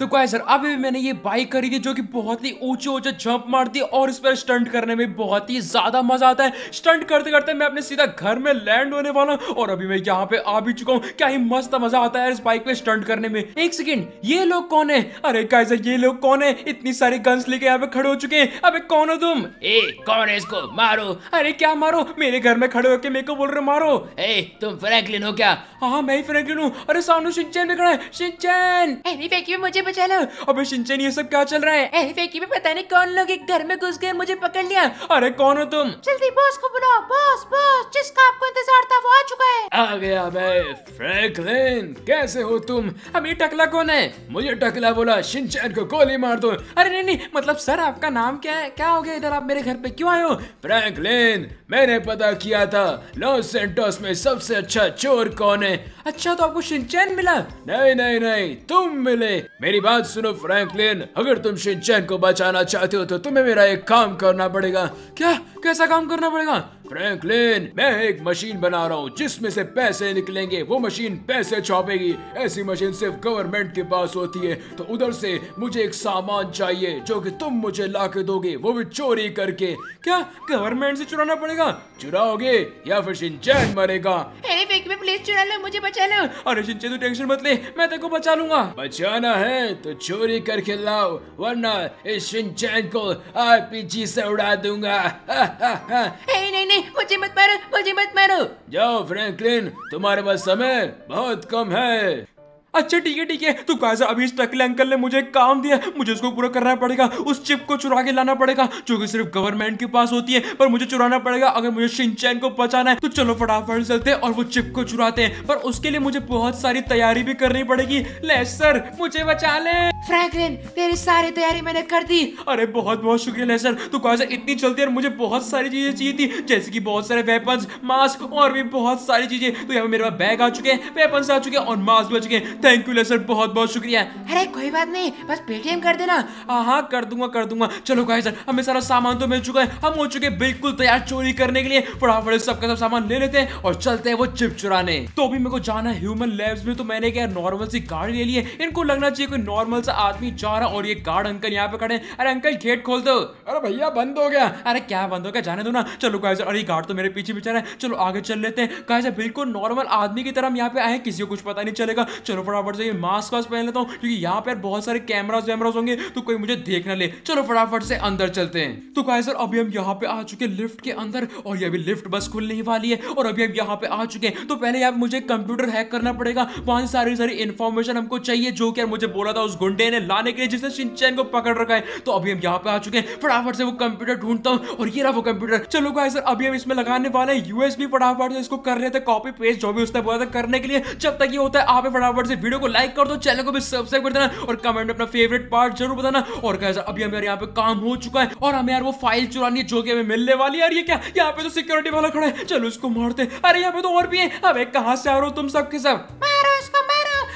तो क्या सर अभी मैंने ये बाइक खरीदी जो कि बहुत ही ऊंचे ऊंचे जंप मारती है और इस पर स्टंट करने में बहुत ही ज्यादा मजा आता है स्टंट करते करते मैं अपने सीधा घर में लैंड होने वाला हूँ और अभी मैं यहाँ पे आ भी चुका हूँ क्या ही मस्त मजा आता है इस बाइक पे स्टंट करने में एक सेकेंड ये लोग कौन है अरे क्या ये लोग कौन है इतनी सारी गन्स लेके यहाँ पे खड़े हो चुके हैं अभी कौन हो तुम ए कौन है इसको मारो अरे क्या मारो मेरे घर में खड़े होके मेरे को बोल रहे मारो ए तुम फ्रैंकलिन हो क्या हाँ मैं ही फ्रैंकलिन हूँ अरे सामने सिंचन में खड़ा है सिंचन मुझे बचा लो अबे शिनचैन ये सब क्या चल रहा है ए, फेकी में पता नहीं कौन लोग एक घर में घुस गए मुझे पकड़ लिया अरे कौन हो तुम जल्दी बॉस को बुलाओ बॉस बॉस जिसका आपको इंतजार था वो आ चुका है आ गया मैं फ्रैंकलिन कैसे हो तुम अभी टकला कौन है मुझे टकला बोला शिनचैन को गोली मार दो अरे नहीं नहीं मतलब सर आपका नाम क्या है क्या हो गया इधर आप मेरे घर पे क्यों आयो फ्रैंकलिन मैंने पता किया था लॉस सेंटोस में सबसे अच्छा चोर कौन है अच्छा तो आपको शिनचैन मिला नहीं नहीं नहीं तुम मिले मेरी बात सुनो फ्रैंकलिन अगर तुम शिनचैन को बचाना चाहते हो तो तुम्हें मेरा एक काम करना पड़ेगा क्या कैसा काम करना पड़ेगा फ्रैंकलिन मैं एक मशीन बना रहा हूँ जिसमें से पैसे निकलेंगे वो मशीन पैसे छापेगी ऐसी मशीन सिर्फ गवर्नमेंट के पास होती है तो उधर से मुझे एक सामान चाहिए जो कि तुम मुझे ला के दोगे वो भी चोरी करके क्या गवर्नमेंट से चुराना पड़ेगा मरेगा चुराओगे या फिर सिंचन मरेगा में प्लीज चुरा लो मुझे बचा लो अरे सिंचन तू टेंशन मत ले मैं तेरे को बचा लूंगा बचाना है तो चोरी करके लाओ वरना इस सिंचन को आरपीजी से उड़ा दूंगा नहीं नहीं मुझे मत मारो मुझे मत मारो जाओ फ्रैंकलिन तुम्हारे पास समय बहुत कम है अच्छा ठीक है ठीक है तो कहा अभी इस टकले अंकल ने मुझे काम दिया मुझे उसको पूरा करना पड़ेगा उस चिप को चुरा के लाना पड़ेगा जो कि सिर्फ गवर्नमेंट के पास होती है पर मुझे चुराना पड़ेगा अगर मुझे सिंचैन को बचाना है तो चलो फटाफट चलते हैं और वो चिप को चुराते हैं पर उसके लिए मुझे बहुत सारी तैयारी भी करनी पड़ेगी ले सर मुझे बचा ले फ्रैंकलिन तेरी सारी तैयारी मैंने कर दी अरे बहुत बहुत शुक्रिया लेसर तो कहा इतनी जल्दी और मुझे बहुत सारी चीजें चाहिए थी जैसे कि बहुत सारे वेपन्स मास्क और भी बहुत सारी चीजें तो यहाँ पे मेरे पास बैग आ चुके हैं वेपन्स आ चुके हैं और मास्क भी आ चुके हैं थैंक यू लेसर बहुत बहुत शुक्रिया अरे कोई बात नहीं बस पेटीएम कर देना हाँ, हाँ कर दूंगा कर दूंगा चलो कहा सर हमें सारा सामान तो मिल चुका है हम हो चुके बिल्कुल तैयार चोरी करने के लिए फटाफट सबका सब सामान ले लेते हैं और चलते हैं वो चिप चुराने तो अभी मेरे को जाना ह्यूमन लैब्स में तो मैंने क्या नॉर्मल सी गाड़ी ले ली है इनको लगना चाहिए कोई नॉर्मल सा आदमी जा रहा और ये गार्ड अंकल यहाँ पे खड़े अरे अंकल गेट खोल दो अरे भैया बंद हो गया अरे क्या बंद हो गया जाने दो ना चलो गाइस अरे गार्ड तो मेरे पीछे पीछे है चलो आगे चल लेते हैं गाइस बिल्कुल नॉर्मल आदमी की तरह हम यहाँ पे आए किसी को कुछ पता नहीं चलेगा चलो फटाफट से ये मास्क वास्क पहन लेता हूँ क्योंकि यहाँ पर बहुत सारे कैमराज वैमराज होंगे तो कोई मुझे देख ना ले चलो फटाफट से अंदर चलते हैं तो सर अभी हम यहाँ पे आ चुके लिफ्ट के अंदर और ये अभी लिफ्ट बस खुलने ही वाली है और अभी हम यहाँ पे आ चुके हैं तो पहले यहाँ मुझे कंप्यूटर हैक करना पड़ेगा वहां सारी सारी इन्फॉर्मेशन हमको चाहिए जो कि मुझे बोला था उस गुंडे लेने लाने के लिए जिसने सिंचैन को पकड़ रखा है तो अभी हम यहाँ पे आ चुके हैं फटाफट से वो कंप्यूटर ढूंढता हूँ और ये रहा वो कंप्यूटर चलो गाइस सर अभी हम इसमें लगाने वाले हैं यूएसबी फटाफट से इसको कर रहे थे कॉपी पेस्ट जो भी उसने बोला था करने के लिए जब तक ये होता है आप फटाफट से वीडियो को लाइक कर दो चैनल को भी सब्सक्राइब कर देना और कमेंट में अपना फेवरेट पार्ट जरूर बताना और गाइस अभी हमारे यहाँ पे काम हो चुका है और हमें यार वो फाइल चुरानी जो कि हमें मिलने वाली है और ये क्या यहाँ पे तो सिक्योरिटी वाला खड़ा है चलो इसको मारते अरे यहाँ पे तो और भी है अब कहाँ से आ रहे हो तुम सब के सब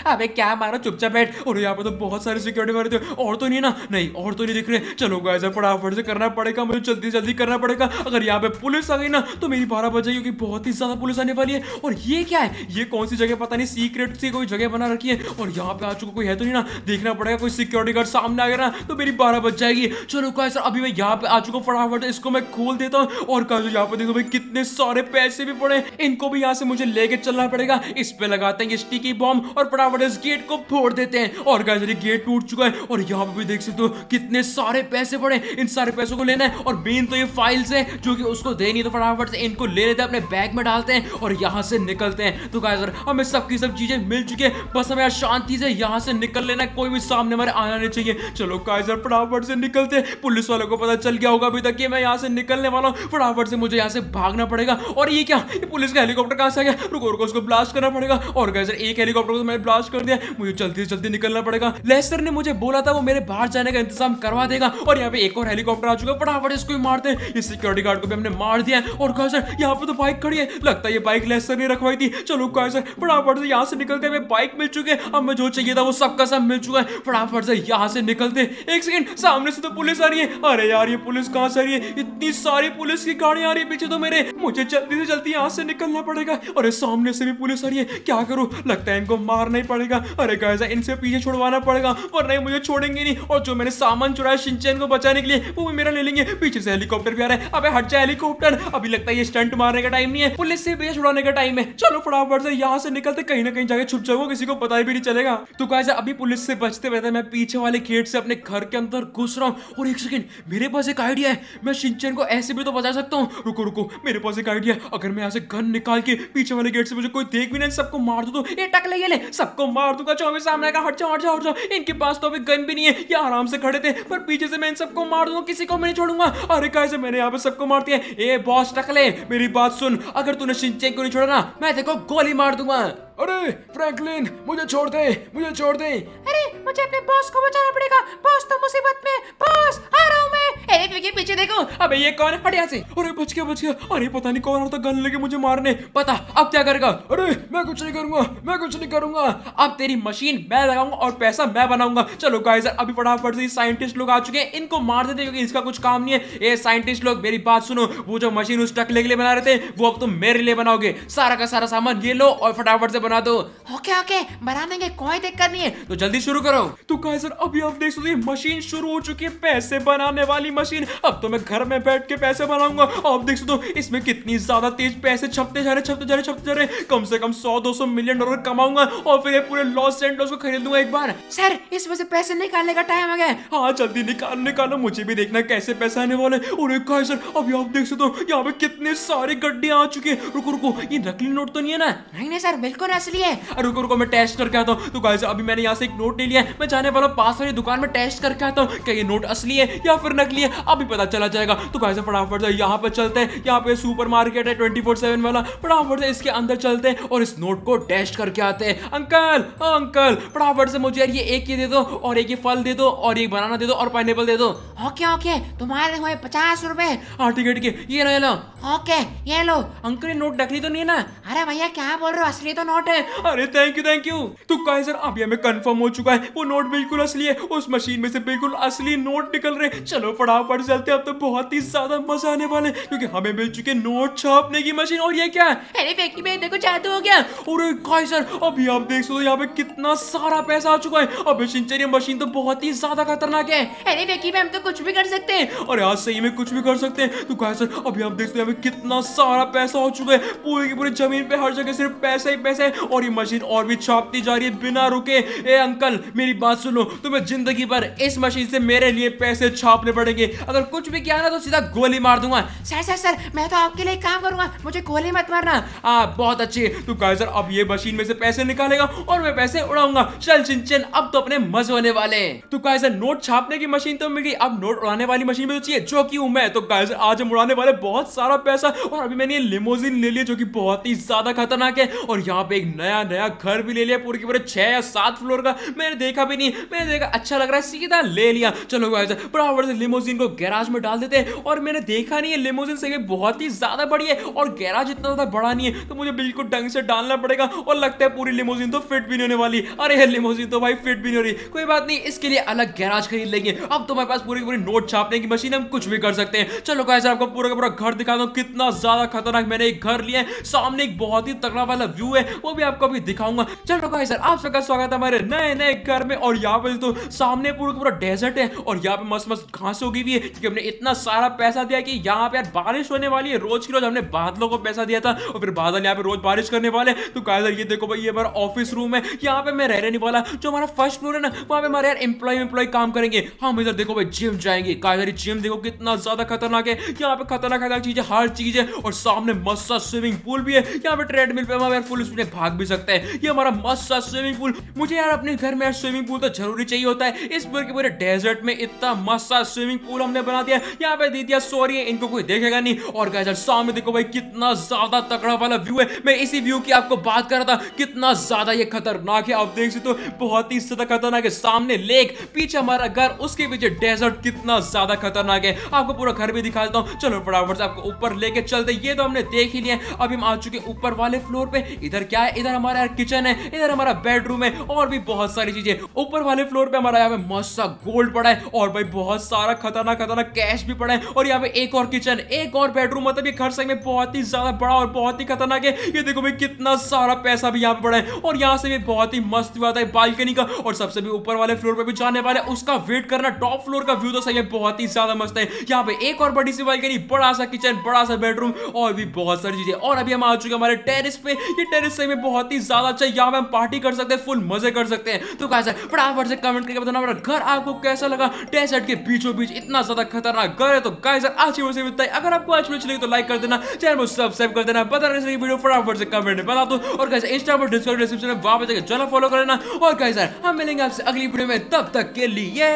अबे क्या मारो चुपचाप बैठ और यहाँ पर तो बहुत सारी सिक्योरिटी मारे थे और तो नहीं ना नहीं और तो नहीं दिख रहे चलो गाइस फटाफट से करना पड़ेगा मुझे जल्दी जल्दी करना पड़ेगा अगर यहाँ पे पुलिस आ गई ना तो मेरी बारह बजे क्योंकि बहुत ही ज्यादा पुलिस आने वाली है और ये क्या है ये कौन सी जगह पता नहीं सीक्रेट सी कोई जगह बना रखी है और यहाँ पे आ चुका कोई है तो नहीं ना देखना पड़ेगा कोई सिक्योरिटी गार्ड सामने आ गया ना तो मेरी बारह बज जाएगी चलो गाइस अभी मैं यहाँ पे आ चुका फटाफट इसको मैं खोल देता हूँ और कहा यहाँ पे देखो भाई कितने सारे पैसे भी पड़े इनको भी यहाँ से मुझे लेके चलना पड़ेगा इस पे लगाते हैं स्टिकी बॉम्ब और फटाफट फटाफट इस गेट को फोड़ देते हैं और गाइस ये गेट टूट चुका है और यहाँ पे भी देख सकते हो कितने सारे पैसे पड़े इन सारे पैसों को लेना है और मेन तो ये फाइल्स है जो कि उसको देनी तो फटाफट से इनको ले लेते हैं अपने बैग में डालते हैं और यहाँ से निकलते हैं तो गाइस हमें सबकी सब चीजें मिल चुकी है बस हमें यार शांति से यहाँ से निकल लेना है कोई भी सामने हमारे आना नहीं चाहिए चलो काइजर फटाफट से निकलते हैं पुलिस वालों को पता चल गया होगा अभी तक कि मैं यहाँ से निकलने वाला हूँ फटाफट से मुझे यहाँ से भागना पड़ेगा और ये क्या ये पुलिस का हेलीकॉप्टर कहाँ से आ गया रुको रुको उसको ब्लास्ट करना पड़ेगा और गाइजर एक हेलीकॉप्टर को तो मैंने ब्लास्ट बर्दाश्त कर दिया मुझे जल्दी से जल्दी निकलना पड़ेगा लेस्टर ने मुझे बोला था वो मेरे बाहर जाने का इंतजाम करवा देगा और यहाँ पे एक और हेलीकॉप्टर आ चुका है फटाफट इसको भी मारते हैं सिक्योरिटी गार्ड को भी हमने मार दिया और कहा सर यहाँ पे तो बाइक खड़ी है लगता है ये बाइक लेस्टर ने रखवाई थी चलो कहा सर फटाफट से यहाँ से निकलते हमें बाइक मिल चुके है हमें जो चाहिए था वो सबका सब मिल चुका है फटाफट से यहाँ से निकलते एक सेकेंड सामने से तो पुलिस आ रही है अरे यार ये पुलिस कहाँ से आ रही है इतनी सारी पुलिस की गाड़ी आ रही है पीछे तो मेरे मुझे जल्दी से जल्दी यहाँ से निकलना पड़ेगा अरे सामने से भी पुलिस आ रही है क्या करूँ लगता है इनको मार नहीं पड़ेगा अरे कैसा इनसे पीछे छुड़वाना पड़ेगा और नहीं मुझे छोड़ेंगे नहीं और जो मैंने सामान चुराया सिंचन को बचाने के लिए वो भी मेरा ले लेंगे पीछे से हेलीकॉप्टर भी आ रहा है अबे हट जाए हेलीकॉप्टर अभी लगता है ये स्टंट मारने का टाइम नहीं है पुलिस से बेच छुड़ाने का टाइम है चलो फटाफट से यहाँ से निकलते कहीं ना कहीं जाके छुप जाओ किसी को पता भी नहीं चलेगा तो गाइस अभी पुलिस से बचते बचते मैं पीछे वाले गेट से अपने घर के अंदर घुस रहा हूँ और एक सेकंड मेरे पास एक आइडिया है मैं सिंचन को ऐसे भी तो बचा सकता हूँ रुको रुको मेरे पास एक आइडिया अगर मैं यहाँ से घर निकाल के पीछे वाले गेट से मुझे कोई देख भी नहीं सबको मार दो तो ये टक ले सबको आपको मार दूंगा जो चौबीस सामने का हट जाओ हट जाओ हट जाओ इनके पास तो अभी गन भी नहीं है ये आराम से खड़े थे पर पीछे से मैं इन सबको मार दूंगा किसी को मैं नहीं छोड़ूंगा अरे कैसे मैंने यहाँ पे सबको मार दिया ए बॉस टकले मेरी बात सुन अगर तूने शिंचेन को नहीं छोड़ा ना मैं देखो गोली मार दूंगा अरे फ्रैंकलिन मुझे छोड़ दे मुझे छोड़ दे अरे मुझे अपने बॉस को बचाना पड़ेगा बॉस तो मुसीबत में बॉस आ रहा हूँ मैं अरे क्योंकि पीछे देखो अबे ये कौन है यहाँ से अरे बच गया बच गया अरे पता नहीं कौन आता गन लेके मुझे मारने पता अब क्या करेगा अरे मैं कुछ नहीं करूंगा मैं कुछ नहीं करूंगा अब तेरी मशीन मैं लगाऊंगा और पैसा मैं बनाऊंगा चलो गाइस अभी फटाफट से साइंटिस्ट लोग आ चुके हैं इनको मार देते क्योंकि इसका कुछ काम नहीं है ये साइंटिस्ट लोग मेरी बात सुनो वो जो मशीन उस टकले के लिए बना रहे थे वो अब तुम मेरे लिए बनाओगे सारा का सारा सामान ये लो और फटाफट से बना दो ओके ओके बना देंगे कोई दिक्कत नहीं है तो जल्दी शुरू करो तो सर अभी आप देख सकते मशीन शुरू हो चुकी है पैसे बनाने वाली मशीन अब तो मैं घर में बैठ के पैसे बनाऊंगा आप देख सकते इसमें कितनी ज्यादा तेज पैसे छपते जा रहे छपते जा रहे छपते जा रहे कम से कम सौ दो मिलियन डॉलर कमाऊंगा और फिर पूरे लॉस एंड को खरीद लूंगा एक बार सर इसमें से पैसे निकालने का टाइम आ गया हाँ जल्दी निकाल निकालो मुझे भी देखना कैसे पैसे आने वाले और एक सर अभी आप देख सकते हो यहाँ पे कितने सारे गड्ढे आ चुके हैं रुको रुको ये नकली नोट तो नहीं है ना नहीं नहीं सर बिल्कुल असली लिए रुको रुको मैं टेस्ट करके आता हूँ तो गाइस अभी मैंने यहाँ से एक नोट ले लिया है मैं जाने वाला पास वाली दुकान में टेस्ट करके आता हूँ क्या ये नोट असली है या फिर नकली है अभी पता चला जाएगा तो गाइस फटाफट से यहाँ पर चलते हैं यहाँ पे सुपर मार्केट है ट्वेंटी फोर सेवन वाला फटाफट से इसके अंदर चलते हैं और इस नोट को टेस्ट करके आते हैं अंकल अंकल फटाफट से मुझे यार ये एक ये दे दो और एक ये फल दे दो और एक बनाना दे दो और पाइनएपल दे दो ओके ओके तुम्हारे हुए पचास रुपए हाँ ठीक है ठीक है ये लो ये लो ओके ये लो अंकल ये नोट नकली तो नहीं है ना अरे भैया क्या बोल रहे हो असली तो नोट नॉट है अरे थैंक यू थैंक यू तो काइजर अभी हमें कंफर्म हो चुका है वो नोट बिल्कुल असली है उस मशीन में से बिल्कुल असली नोट निकल रहे चलो फटाफट चलते अब तो बहुत ही ज्यादा मजा आने वाले क्योंकि हमें मिल चुके नोट छापने की मशीन और ये क्या है अरे में देखो जादू हो गया और काइजर अभी आप देख सकते हो यहाँ पे कितना सारा पैसा आ चुका है अभी सिंचरी मशीन तो बहुत ही ज्यादा खतरनाक है अरे फेंकी में हम तो कुछ भी कर सकते हैं और आज सही में कुछ भी कर सकते हैं तो काइजर अभी आप देख सकते हो यहाँ पे कितना सारा पैसा हो चुका है पूरी की पूरी जमीन पे हर जगह सिर्फ पैसा ही पैसा है और ये मशीन और भी छापती जा रही है बिना रुके ए अंकल मेरी बात सुनो तुम्हें जिंदगी भर इस मशीन से मेरे लिए पैसे छापने पड़ेंगे अगर कुछ भी किया ना तो सीधा गोली मार दूंगा सर सर सर मैं तो आपके लिए काम करूंगा मुझे गोली मत मारना आ, बहुत अच्छी तो कायसर अब ये मशीन में से पैसे निकालेगा और मैं पैसे उड़ाऊंगा चल चिंचन अब तो अपने मजे होने वाले हैं तो कायसर नोट छापने की मशीन तो मिल गई अब नोट उड़ाने वाली मशीन भी तो चाहिए जो की हूँ मैं तो कायसर आज हम उड़ाने वाले बहुत सारा पैसा और अभी मैंने ये लिमोजिन ले लिया जो की बहुत ही ज्यादा खतरनाक है और यहाँ पे एक नया नया घर भी ले लिया पूरे के पूरे छह या सात फ्लोर का मैंने देखा भी नहीं मैंने देखा अच्छा लग रहा है सीधा ले लिया चलो बराबर से लिमोजिन को गैराज में डाल देते हैं और मैंने देखा नहीं है लिमोजिन से बहुत ही ज़्यादा बड़ी है और गैराज इतना ज़्यादा बड़ा नहीं है तो मुझे बिल्कुल ढंग से डालना पड़ेगा और लगता है पूरी लिमोजिन तो फिट भी नहीं होने वाली अरे ये लिमोजिन तो भाई फिट भी नहीं हो रही कोई बात नहीं इसके लिए अलग गैराज खरीद लेंगे अब तो मेरे पास पूरी पूरी नोट छापने की मशीन हम कुछ भी कर सकते हैं चलो कहा आपको पूरा का पूरा घर दिखा दो कितना ज्यादा खतरनाक मैंने एक घर लिया है सामने एक बहुत ही तगड़ा वाला व्यू है वो वो भी आपको अभी दिखाऊंगा चलो भाई सर आप सबका स्वागत है हमारे नए नए घर में और यहाँ पे तो सामने पूरा पूरा डेजर्ट है और यहाँ पे मस्त मस्त घास होगी भी है क्योंकि हमने इतना सारा पैसा दिया कि यहाँ पे यार बारिश होने वाली है रोज की रोज हमने बादलों को पैसा दिया था और फिर बादल यहाँ पे रोज बारिश करने वाले तो कहा सर ये देखो भाई ये हमारा ऑफिस रूम है यहाँ पे मैं रह रहने वाला जो हमारा फर्स्ट फ्लोर है ना वहाँ पे हमारे यार एम्प्लॉय एम्प्लॉय काम करेंगे हाँ, हम इधर देखो भाई जिम जाएंगे कहा जिम देखो कितना ज्यादा खतरनाक है यहाँ पे खतरनाक खतरनाक चीज है हर चीज है और सामने मस्त स्विमिंग पूल भी है यहाँ पे ट्रेडमिल पे हमारे फुल स्पीड भाग भी सकते हैं ये हमारा मस्त सा स्विमिंग पूल मुझे यार अपने घर में स्विमिंग पूल तो जरूरी चाहिए होता है इस पूरे के पूरे डेजर्ट में इतना मस्त सा स्विमिंग पूल हमने बना दिया यहाँ पे दे दिया सॉरी इनको कोई देखेगा नहीं और गाइस सामने देखो भाई कितना ज्यादा तकड़ा वाला व्यू है मैं इसी व्यू की आपको बात कर रहा था कितना ज्यादा ये खतरनाक है आप देख सकते हो बहुत ही ज्यादा खतरनाक है सामने लेक पीछे हमारा घर उसके पीछे डेजर्ट कितना ज्यादा खतरनाक है आपको पूरा घर भी दिखा देता हूँ चलो फटाफट से आपको ऊपर लेके चलते ये तो हमने देख ही लिया अभी हम आ चुके ऊपर वाले फ्लोर पे इधर क्या है है इधर हमारा यार किचन है इधर हमारा बेडरूम है और भी बहुत सारी चीजें ऊपर वाले फ्लोर पे हमारा यहाँ पे मस्त सा गोल्ड पड़ा है और भाई बहुत सारा खतरनाक खतरनाक कैश भी पड़ा है और यहाँ पे एक और किचन एक और बेडरूम मतलब ये घर सही में बहुत ही ज्यादा बड़ा और बहुत ही खतरनाक है ये देखो भाई कितना सारा पैसा भी यहाँ पे पड़ा है और यहाँ से भी बहुत ही मस्त व्यू आता है बालकनी का और सबसे भी ऊपर वाले फ्लोर पर भी जाने वाले उसका वेट करना टॉप फ्लोर का व्यू तो सही है बहुत ही ज्यादा मस्त है यहाँ पे एक और बड़ी सी बालकनी बड़ा सा किचन बड़ा सा बेडरूम और भी बहुत सारी चीजें और अभी हम आ चुके हमारे टेरिस पे ये टेरिस सही में हमें बहुत ही ज्यादा अच्छा यहाँ पे हम पार्टी कर सकते हैं फुल मजे कर सकते हैं तो कैसे फटाफट से कमेंट करके बताना मेरा घर आपको कैसा लगा डेजर्ट के बीचों बीच इतना ज्यादा खतरनाक घर है तो कैसे अच्छी की वीडियो से अगर आपको अच्छी वीडियो चलेगी तो लाइक कर देना चैनल को सब्सक्राइब कर देना बता रहे वीडियो फटाफट से कमेंट में बता दो और कैसे इंस्टाग्राम पर डिस्कॉर्ड डिस्क्रिप्शन में वहां पर जाकर चलो फॉलो कर लेना और कैसे हम मिलेंगे आपसे अगली वीडियो में तब तक के लिए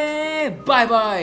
बाय बाय